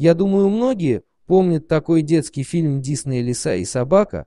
Я думаю, многие помнят такой детский фильм «Дисней лиса и собака»,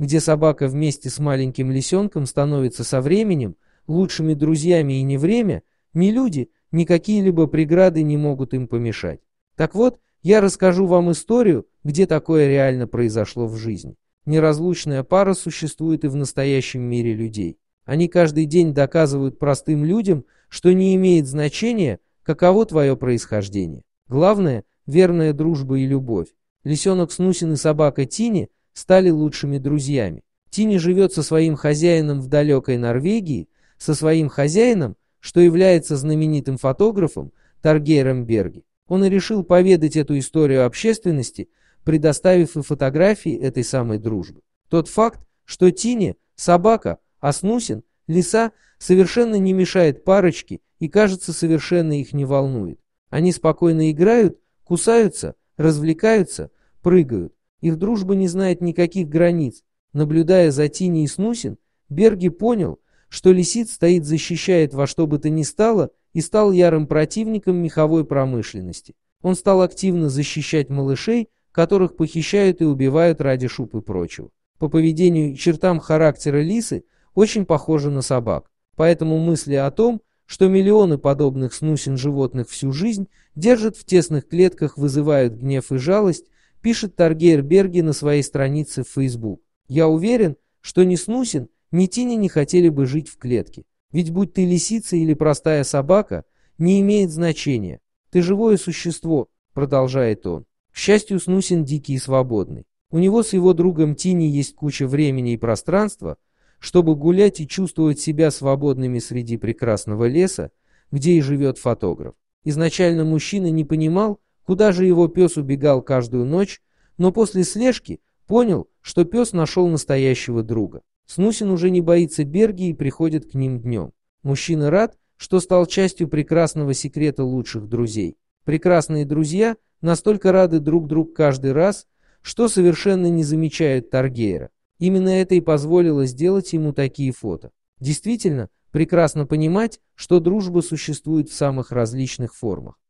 где собака вместе с маленьким лисенком становится со временем лучшими друзьями и не время, ни люди, ни какие-либо преграды не могут им помешать. Так вот, я расскажу вам историю, где такое реально произошло в жизни. Неразлучная пара существует и в настоящем мире людей. Они каждый день доказывают простым людям, что не имеет значения, каково твое происхождение. Главное – верная дружба и любовь. Лисенок Снусин и собака Тини стали лучшими друзьями. Тини живет со своим хозяином в далекой Норвегии, со своим хозяином, что является знаменитым фотографом Таргейром Берги. Он и решил поведать эту историю общественности, предоставив и фотографии этой самой дружбы. Тот факт, что Тини, собака, а Снусин, лиса, совершенно не мешает парочке и, кажется, совершенно их не волнует. Они спокойно играют Кусаются, развлекаются, прыгают. Их дружба не знает никаких границ. Наблюдая за Тиней и Снусин, Берги понял, что лисиц стоит защищает во что бы то ни стало и стал ярым противником меховой промышленности. Он стал активно защищать малышей, которых похищают и убивают ради шуб и прочего. По поведению и чертам характера лисы очень похожи на собак. Поэтому мысли о том, что миллионы подобных снусин животных всю жизнь держат в тесных клетках, вызывают гнев и жалость, пишет Таргейр Берги на своей странице в Facebook. Я уверен, что ни снусин, ни тини не хотели бы жить в клетке. Ведь будь ты лисица или простая собака, не имеет значения. Ты живое существо, продолжает он. К счастью, Снусин дикий и свободный. У него с его другом Тини есть куча времени и пространства, чтобы гулять и чувствовать себя свободными среди прекрасного леса, где и живет фотограф. Изначально мужчина не понимал, куда же его пес убегал каждую ночь, но после слежки понял, что пес нашел настоящего друга. Снусин уже не боится Берги и приходит к ним днем. Мужчина рад, что стал частью прекрасного секрета лучших друзей. Прекрасные друзья настолько рады друг другу каждый раз, что совершенно не замечают Таргейра. Именно это и позволило сделать ему такие фото. Действительно, прекрасно понимать, что дружба существует в самых различных формах.